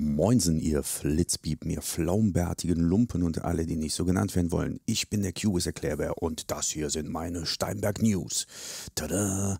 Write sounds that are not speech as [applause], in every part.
Moinsen, ihr Flitzpiepen, ihr flaumbärtigen Lumpen und alle, die nicht so genannt werden wollen. Ich bin der Cubis Erklärbär und das hier sind meine Steinberg News. Tada!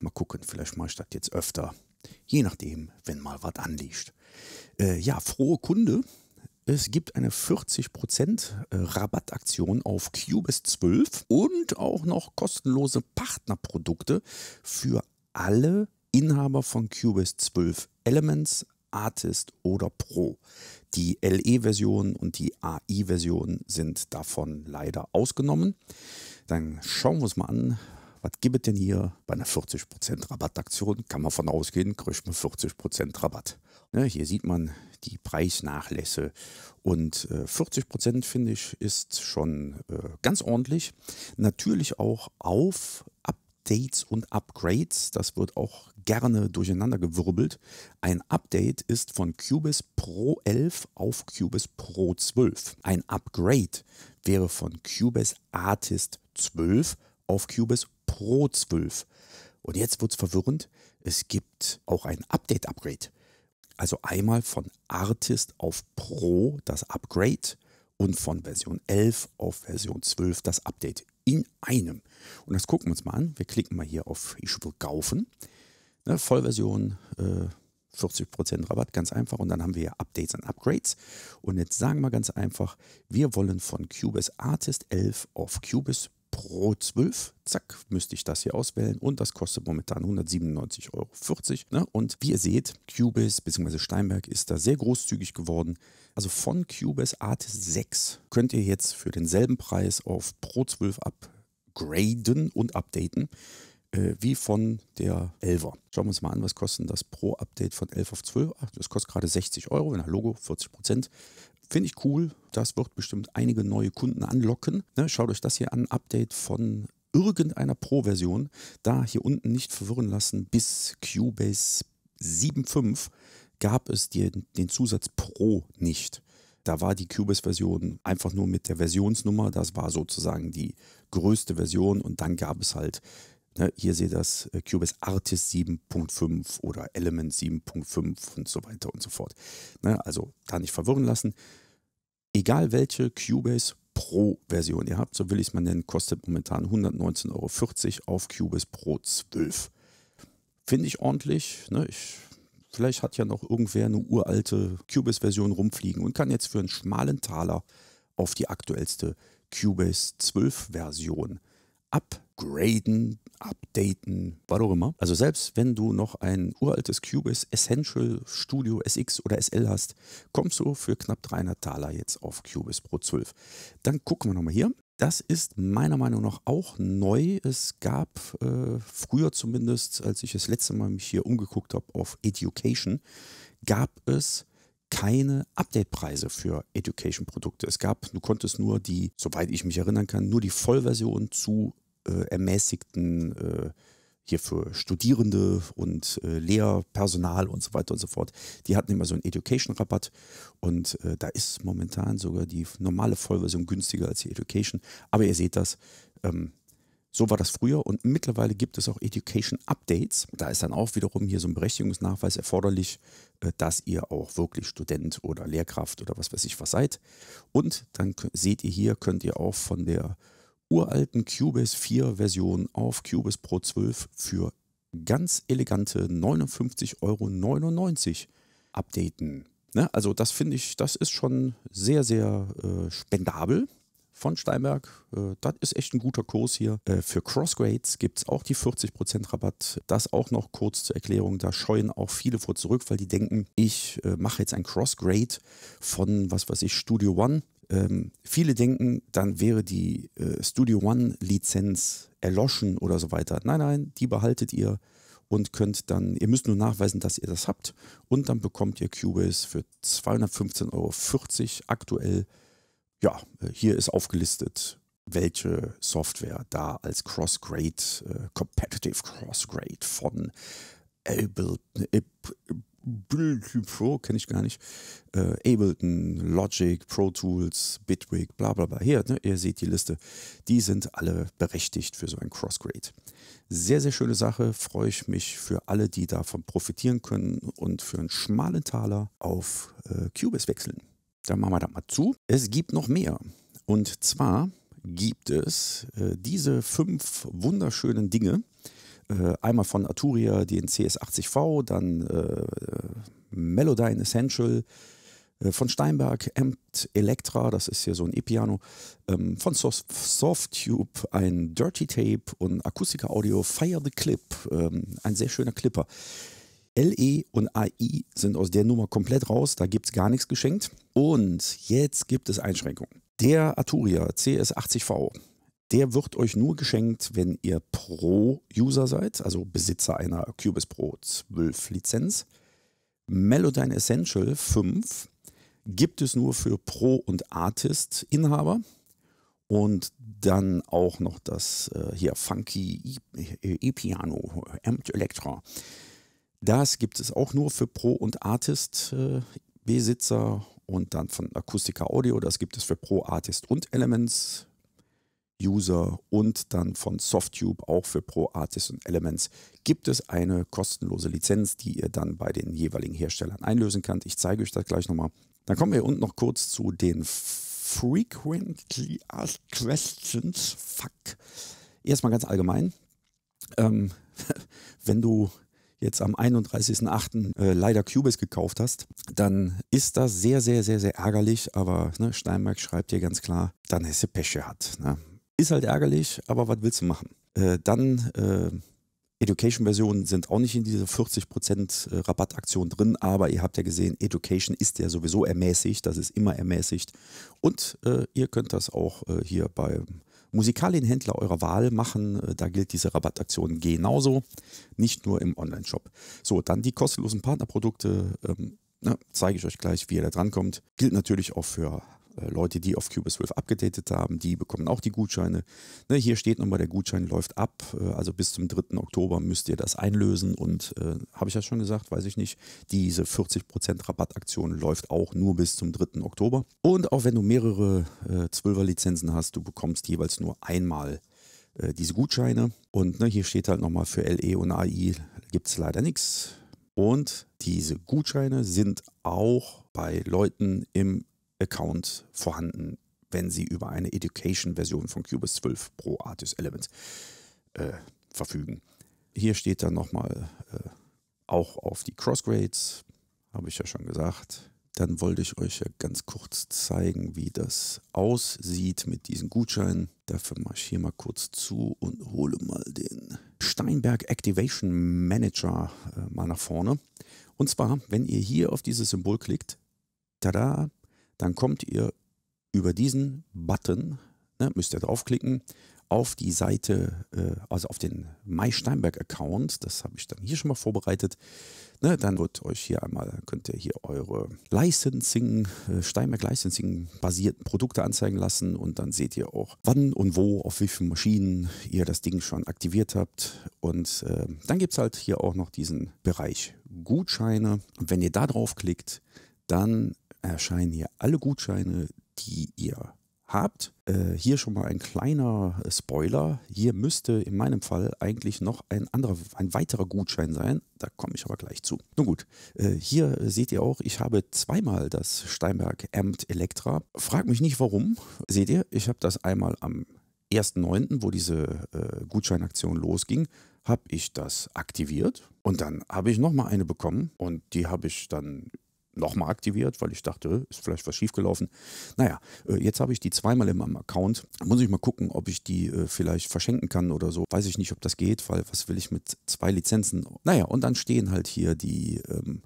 Mal gucken, vielleicht mache ich das jetzt öfter. Je nachdem, wenn mal was anliegt. Äh, ja, frohe Kunde. Es gibt eine 40% äh, Rabattaktion auf Cubis 12 und auch noch kostenlose Partnerprodukte für alle Inhaber von Cubase 12 Elements, Artist oder Pro. Die LE-Version und die AI-Version sind davon leider ausgenommen. Dann schauen wir uns mal an, was gibt es denn hier bei einer 40% Rabattaktion? Kann man von ausgehen, kriegt man 40% Rabatt. Ne, hier sieht man die Preisnachlässe und äh, 40% finde ich ist schon äh, ganz ordentlich. Natürlich auch auf ab Updates und Upgrades. Das wird auch gerne durcheinander gewirbelt. Ein Update ist von Cubase Pro 11 auf Cubase Pro 12. Ein Upgrade wäre von Cubase Artist 12 auf Cubase Pro 12. Und jetzt wird es verwirrend. Es gibt auch ein Update-Upgrade. Also einmal von Artist auf Pro das Upgrade und von Version 11 auf Version 12 das Update in einem. Und das gucken wir uns mal an. Wir klicken mal hier auf Ich will kaufen. Ne, Vollversion, äh, 40% Rabatt, ganz einfach. Und dann haben wir hier Updates und Upgrades. Und jetzt sagen wir ganz einfach, wir wollen von Cubase Artist 11 auf Cubase Pro 12, zack, müsste ich das hier auswählen und das kostet momentan 197,40 Euro. Ne? Und wie ihr seht, Cubis bzw. Steinberg ist da sehr großzügig geworden. Also von Cubis Art 6 könnt ihr jetzt für denselben Preis auf Pro 12 upgraden und updaten äh, wie von der 11er. Schauen wir uns mal an, was kostet das Pro-Update von 11 auf 12? Ach, das kostet gerade 60 Euro, in der Logo 40 Prozent. Finde ich cool. Das wird bestimmt einige neue Kunden anlocken. Ne, schaut euch das hier an. Update von irgendeiner Pro-Version. Da hier unten nicht verwirren lassen. Bis Cubase 7.5 gab es den, den Zusatz Pro nicht. Da war die Cubase-Version einfach nur mit der Versionsnummer. Das war sozusagen die größte Version. Und dann gab es halt Ne, hier seht ihr das äh, Cubase Artist 7.5 oder Element 7.5 und so weiter und so fort. Ne, also da nicht verwirren lassen. Egal welche Cubase Pro-Version ihr habt, so will ich es mal nennen, kostet momentan 119,40 Euro auf Cubase Pro 12. Finde ich ordentlich. Ne? Ich, vielleicht hat ja noch irgendwer eine uralte Cubase-Version rumfliegen und kann jetzt für einen schmalen Taler auf die aktuellste Cubase 12-Version ab graden, updaten, was auch immer. Also selbst wenn du noch ein uraltes Cubase Essential Studio SX oder SL hast, kommst du für knapp 300 Taler jetzt auf Cubase Pro 12. Dann gucken wir nochmal hier. Das ist meiner Meinung nach auch neu. Es gab äh, früher zumindest, als ich das letzte Mal mich hier umgeguckt habe auf Education, gab es keine Update-Preise für Education-Produkte. Es gab, du konntest nur die, soweit ich mich erinnern kann, nur die Vollversion zu äh, ermäßigten äh, hier für Studierende und äh, Lehrpersonal und so weiter und so fort. Die hatten immer so einen Education-Rabatt und äh, da ist momentan sogar die normale Vollversion günstiger als die Education. Aber ihr seht das, ähm, so war das früher und mittlerweile gibt es auch Education-Updates. Da ist dann auch wiederum hier so ein Berechtigungsnachweis erforderlich, äh, dass ihr auch wirklich Student oder Lehrkraft oder was weiß ich was seid. Und dann seht ihr hier, könnt ihr auch von der uralten Cubase 4 Version auf Cubase Pro 12 für ganz elegante 59,99 Euro updaten. Ne? Also das finde ich, das ist schon sehr, sehr äh, spendabel von Steinberg. Äh, das ist echt ein guter Kurs hier. Äh, für Crossgrades gibt es auch die 40% Rabatt. Das auch noch kurz zur Erklärung. Da scheuen auch viele vor zurück, weil die denken, ich äh, mache jetzt ein Crossgrade von, was weiß ich, Studio One ähm, viele denken, dann wäre die äh, Studio One-Lizenz erloschen oder so weiter. Nein, nein, die behaltet ihr und könnt dann, ihr müsst nur nachweisen, dass ihr das habt und dann bekommt ihr Cubase für 215,40 Euro aktuell. Ja, äh, hier ist aufgelistet, welche Software da als Cross-Grade, äh, Competitive Cross-Grade von Ableton, Pro, kenne ich gar nicht. Äh, Ableton, Logic, Pro Tools, Bitwig, bla bla bla. Hier, ne, ihr seht die Liste. Die sind alle berechtigt für so ein Crossgrade. Sehr, sehr schöne Sache. Freue ich mich für alle, die davon profitieren können und für einen schmalen Taler auf äh, Cubase wechseln. Dann machen wir da mal zu. Es gibt noch mehr. Und zwar gibt es äh, diese fünf wunderschönen Dinge äh, einmal von Arturia den CS80V, dann äh, Melodyne Essential, äh, von Steinberg Amped Electra, das ist hier so ein E-Piano, ähm, von Softtube ein Dirty Tape und Akustika Audio Fire the Clip, ähm, ein sehr schöner Clipper. LE und AI sind aus der Nummer komplett raus, da gibt es gar nichts geschenkt. Und jetzt gibt es Einschränkungen. Der Arturia CS80V der wird euch nur geschenkt, wenn ihr Pro-User seid, also Besitzer einer Cubis Pro 12 Lizenz. Melodyne Essential 5 gibt es nur für Pro- und Artist-Inhaber. Und dann auch noch das äh, hier Funky E-Piano, äh, Amped Electra. Das gibt es auch nur für Pro- und Artist-Besitzer äh, und dann von Akustika Audio. Das gibt es für Pro, Artist und Elements User und dann von Softtube auch für Pro Artists und Elements gibt es eine kostenlose Lizenz, die ihr dann bei den jeweiligen Herstellern einlösen könnt. Ich zeige euch das gleich nochmal. Dann kommen wir unten noch kurz zu den Frequently Asked Questions. Fuck. Erstmal ganz allgemein. Ähm, [laughs] wenn du jetzt am 31.08. Äh, leider Cubase gekauft hast, dann ist das sehr, sehr, sehr, sehr ärgerlich. Aber ne, Steinberg schreibt dir ganz klar, dann hast du Pech gehabt. Ne? Ist halt ärgerlich, aber was willst du machen? Äh, dann äh, Education-Versionen sind auch nicht in dieser 40% äh, Rabattaktion drin, aber ihr habt ja gesehen, Education ist ja sowieso ermäßigt, das ist immer ermäßigt. Und äh, ihr könnt das auch äh, hier bei Musikalienhändler eurer Wahl machen. Äh, da gilt diese Rabattaktion genauso, nicht nur im Online-Shop. So, dann die kostenlosen Partnerprodukte. Ähm, Zeige ich euch gleich, wie ihr da drankommt. Gilt natürlich auch für äh, Leute, die auf QBSWolf abgedatet haben, die bekommen auch die Gutscheine. Ne, hier steht nochmal, der Gutschein läuft ab. Äh, also bis zum 3. Oktober müsst ihr das einlösen. Und äh, habe ich das schon gesagt? Weiß ich nicht. Diese 40% Rabattaktion läuft auch nur bis zum 3. Oktober. Und auch wenn du mehrere äh, 12 lizenzen hast, du bekommst jeweils nur einmal äh, diese Gutscheine. Und ne, hier steht halt nochmal für LE und AI gibt es leider nichts. Und diese Gutscheine sind auch bei Leuten im Account vorhanden, wenn Sie über eine Education-Version von Cubase 12 Pro Artis Elements äh, verfügen. Hier steht dann nochmal äh, auch auf die Crossgrades, habe ich ja schon gesagt. Dann wollte ich euch ja ganz kurz zeigen, wie das aussieht mit diesen Gutscheinen. Dafür mache ich hier mal kurz zu und hole mal den Steinberg Activation Manager äh, mal nach vorne. Und zwar, wenn ihr hier auf dieses Symbol klickt, tada, dann kommt ihr über diesen Button, ne, müsst ihr draufklicken, auf die Seite, äh, also auf den Mai Steinberg Account, das habe ich dann hier schon mal vorbereitet. Ne, dann wird euch hier einmal, könnt ihr hier eure Licensing, äh, Steinberg Licensing basierten Produkte anzeigen lassen und dann seht ihr auch, wann und wo, auf wie vielen Maschinen ihr das Ding schon aktiviert habt. Und äh, dann gibt es halt hier auch noch diesen Bereich Gutscheine. wenn ihr da drauf klickt, dann erscheinen hier alle Gutscheine, die ihr habt. Äh, hier schon mal ein kleiner Spoiler. Hier müsste in meinem Fall eigentlich noch ein anderer, ein weiterer Gutschein sein. Da komme ich aber gleich zu. Nun gut, äh, hier seht ihr auch, ich habe zweimal das Steinberg Amt Elektra. Frag mich nicht warum. Seht ihr, ich habe das einmal am 1.9., wo diese äh, Gutscheinaktion losging, habe ich das aktiviert und dann habe ich nochmal eine bekommen und die habe ich dann nochmal aktiviert, weil ich dachte, ist vielleicht was schiefgelaufen. Naja, äh, jetzt habe ich die zweimal in meinem Account. Muss ich mal gucken, ob ich die äh, vielleicht verschenken kann oder so. Weiß ich nicht, ob das geht, weil was will ich mit zwei Lizenzen? Naja, und dann stehen halt hier die, ähm,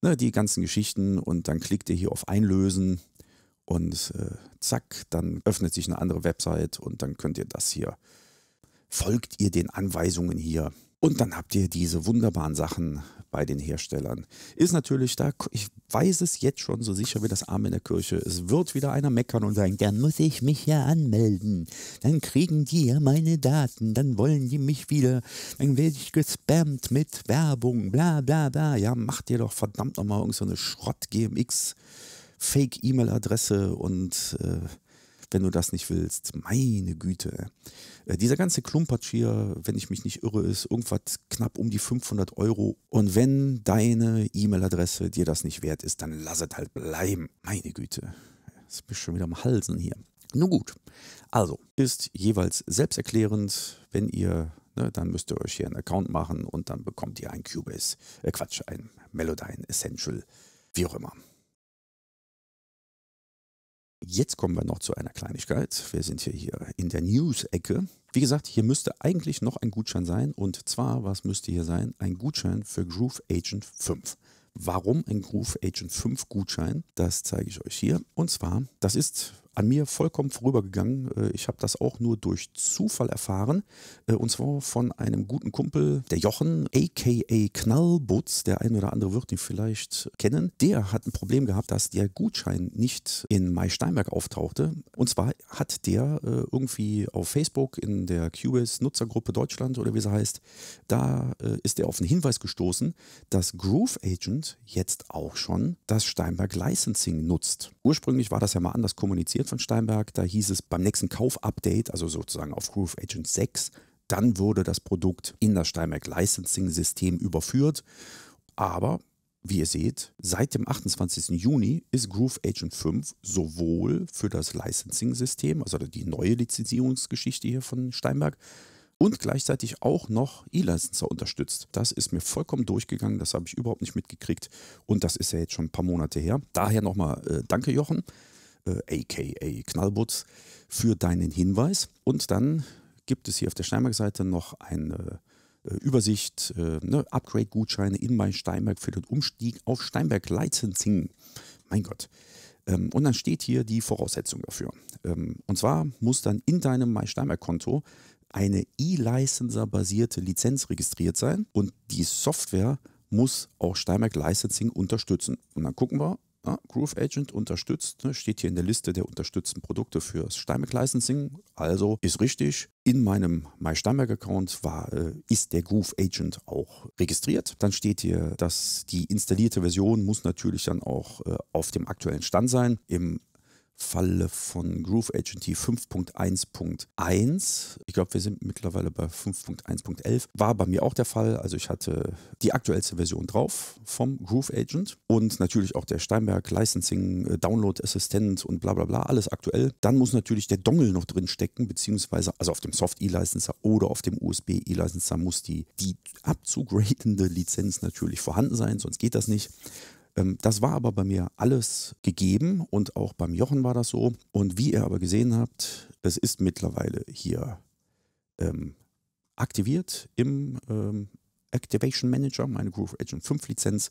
ne, die ganzen Geschichten und dann klickt ihr hier auf Einlösen und äh, zack, dann öffnet sich eine andere Website und dann könnt ihr das hier. Folgt ihr den Anweisungen hier? Und dann habt ihr diese wunderbaren Sachen bei den Herstellern. Ist natürlich da, ich weiß es jetzt schon so sicher wie das Arm in der Kirche. Es wird wieder einer meckern und sagen, dann muss ich mich ja anmelden. Dann kriegen die ja meine Daten, dann wollen die mich wieder, dann werde ich gespammt mit Werbung, bla bla bla. Ja, macht ihr doch verdammt nochmal irgendeine so Schrott-GMX. Fake-E-Mail-Adresse und äh, wenn du das nicht willst. Meine Güte. Äh, dieser ganze Klumpatsch hier, wenn ich mich nicht irre, ist irgendwas knapp um die 500 Euro. Und wenn deine E-Mail-Adresse dir das nicht wert ist, dann lass es halt bleiben. Meine Güte. Jetzt bist schon wieder am Halsen hier. Nun gut. Also, ist jeweils selbsterklärend, wenn ihr Ne, dann müsst ihr euch hier einen Account machen und dann bekommt ihr ein Cubase, äh Quatsch, ein Melodyne Essential, wie auch immer. Jetzt kommen wir noch zu einer Kleinigkeit. Wir sind hier, hier in der News-Ecke. Wie gesagt, hier müsste eigentlich noch ein Gutschein sein. Und zwar, was müsste hier sein? Ein Gutschein für Groove Agent 5. Warum ein Groove Agent 5 Gutschein? Das zeige ich euch hier. Und zwar, das ist an mir vollkommen vorübergegangen. Äh, ich habe das auch nur durch Zufall erfahren. Äh, und zwar von einem guten Kumpel, der Jochen, aka Knallbutz. Der ein oder andere wird ihn vielleicht kennen. Der hat ein Problem gehabt, dass der Gutschein nicht in Mai Steinberg auftauchte. Und zwar hat der äh, irgendwie auf Facebook in der QS Nutzergruppe Deutschland oder wie sie heißt, da ist er auf einen Hinweis gestoßen, dass Groove Agent jetzt auch schon das Steinberg Licensing nutzt. Ursprünglich war das ja mal anders kommuniziert kommentiert von Steinberg. Da hieß es beim nächsten Kauf-Update, also sozusagen auf Groove Agent 6, dann wurde das Produkt in das Steinberg Licensing System überführt. Aber wie ihr seht, seit dem 28. Juni ist Groove Agent 5 sowohl für das Licensing-System, also die neue Lizenzierungsgeschichte hier von Steinberg, und gleichzeitig auch noch E-Licenser unterstützt. Das ist mir vollkommen durchgegangen, das habe ich überhaupt nicht mitgekriegt und das ist ja jetzt schon ein paar Monate her. Daher nochmal äh, danke Jochen äh, aka Knallbutz, für deinen Hinweis. Und dann gibt es hier auf der Steinberg-Seite noch eine äh, Übersicht, äh, ne? Upgrade-Gutscheine in mein Steinberg für den Umstieg auf Steinberg-Licensing. Mein Gott. Ähm, und dann steht hier die Voraussetzung dafür. Ähm, und zwar muss dann in deinem My Steinberg-Konto eine E-Licenser-basierte Lizenz registriert sein und die Software muss auch Steinberg Licensing unterstützen. Und dann gucken wir, ja, Groove Agent unterstützt, ne, steht hier in der Liste der unterstützten Produkte fürs Steinbeck Licensing. Also ist richtig. In meinem MySteinberg-Account war, äh, ist der Groove Agent auch registriert. Dann steht hier, dass die installierte Version muss natürlich dann auch äh, auf dem aktuellen Stand sein. Im Falle von Groove Agent 5.1.1. Ich glaube, wir sind mittlerweile bei 5.1.11. War bei mir auch der Fall. Also ich hatte die aktuellste Version drauf vom Groove Agent und natürlich auch der Steinberg Licensing, äh, Download Assistent und bla bla bla, alles aktuell. Dann muss natürlich der Dongle noch drin stecken, beziehungsweise also auf dem Soft E-Licenser oder auf dem USB E-Licenser muss die, die abzugradende Lizenz natürlich vorhanden sein, sonst geht das nicht. Ähm, das war aber bei mir alles gegeben und auch beim Jochen war das so. Und wie ihr aber gesehen habt, es ist mittlerweile hier ähm, aktiviert im ähm, Activation Manager, meine Groove Agent 5 Lizenz.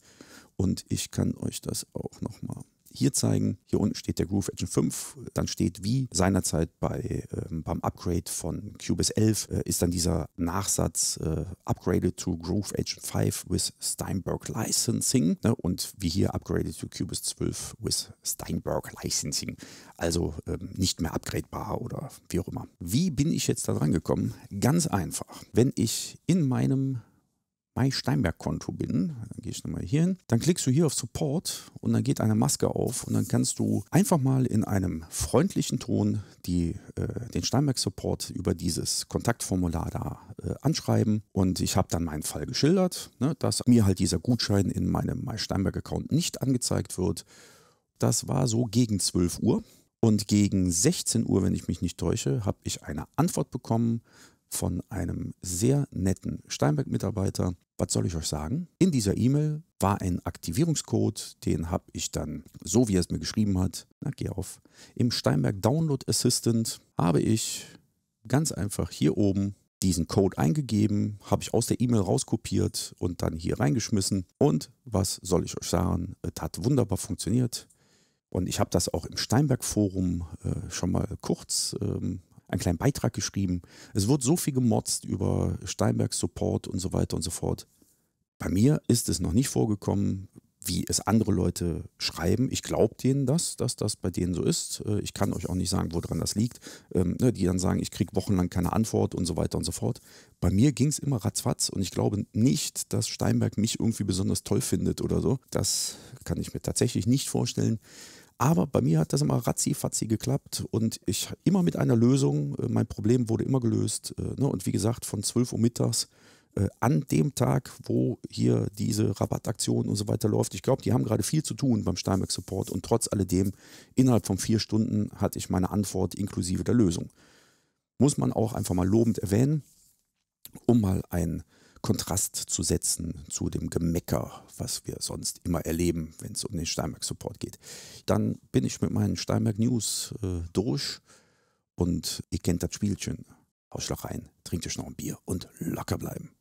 Und ich kann euch das auch nochmal hier zeigen. Hier unten steht der Groove Engine 5, dann steht wie seinerzeit bei, ähm, beim Upgrade von Cubase 11 äh, ist dann dieser Nachsatz äh, Upgraded to Groove Engine 5 with Steinberg Licensing ne? und wie hier Upgraded to Cubase 12 with Steinberg Licensing. Also ähm, nicht mehr upgradebar oder wie auch immer. Wie bin ich jetzt da dran gekommen? Ganz einfach. Wenn ich in meinem mein Steinberg-Konto bin, dann gehe ich nochmal hier hin, dann klickst du hier auf Support und dann geht eine Maske auf und dann kannst du einfach mal in einem freundlichen Ton die, äh, den Steinberg-Support über dieses Kontaktformular da äh, anschreiben und ich habe dann meinen Fall geschildert, ne, dass mir halt dieser Gutschein in meinem My Steinberg-Account nicht angezeigt wird. Das war so gegen 12 Uhr. Und gegen 16 Uhr, wenn ich mich nicht täusche, habe ich eine Antwort bekommen, von einem sehr netten Steinberg-Mitarbeiter. Was soll ich euch sagen? In dieser E-Mail war ein Aktivierungscode, den habe ich dann, so wie er es mir geschrieben hat, na geh auf, im Steinberg Download Assistant habe ich ganz einfach hier oben diesen Code eingegeben, habe ich aus der E-Mail rauskopiert und dann hier reingeschmissen. Und was soll ich euch sagen? Es hat wunderbar funktioniert. Und ich habe das auch im Steinberg Forum äh, schon mal kurz ähm, einen kleinen Beitrag geschrieben. Es wurde so viel gemotzt über Steinbergs Support und so weiter und so fort. Bei mir ist es noch nicht vorgekommen, wie es andere Leute schreiben. Ich glaube denen das, dass das bei denen so ist. Äh, ich kann euch auch nicht sagen, woran das liegt. Ähm, ne, die dann sagen, ich kriege wochenlang keine Antwort und so weiter und so fort. Bei mir ging es immer ratzfatz und ich glaube nicht, dass Steinberg mich irgendwie besonders toll findet oder so. Das kann ich mir tatsächlich nicht vorstellen. Aber bei mir hat das immer ratzi-fatzi geklappt und ich immer mit einer Lösung, äh, mein Problem wurde immer gelöst. Äh, ne? Und wie gesagt, von 12 Uhr mittags äh, an dem Tag, wo hier diese Rabattaktion und so weiter läuft. Ich glaube, die haben gerade viel zu tun beim Steinberg Support und trotz alledem, innerhalb von vier Stunden hatte ich meine Antwort inklusive der Lösung. Muss man auch einfach mal lobend erwähnen, um mal ein Kontrast zu setzen zu dem Gemecker, was wir sonst immer erleben, wenn es um den Steinberg-Support geht. Dann bin ich mit meinen Steinberg-News äh, durch und ihr kennt das Spielchen. Hausschlag rein, trinkt euch noch ein Bier und locker bleiben.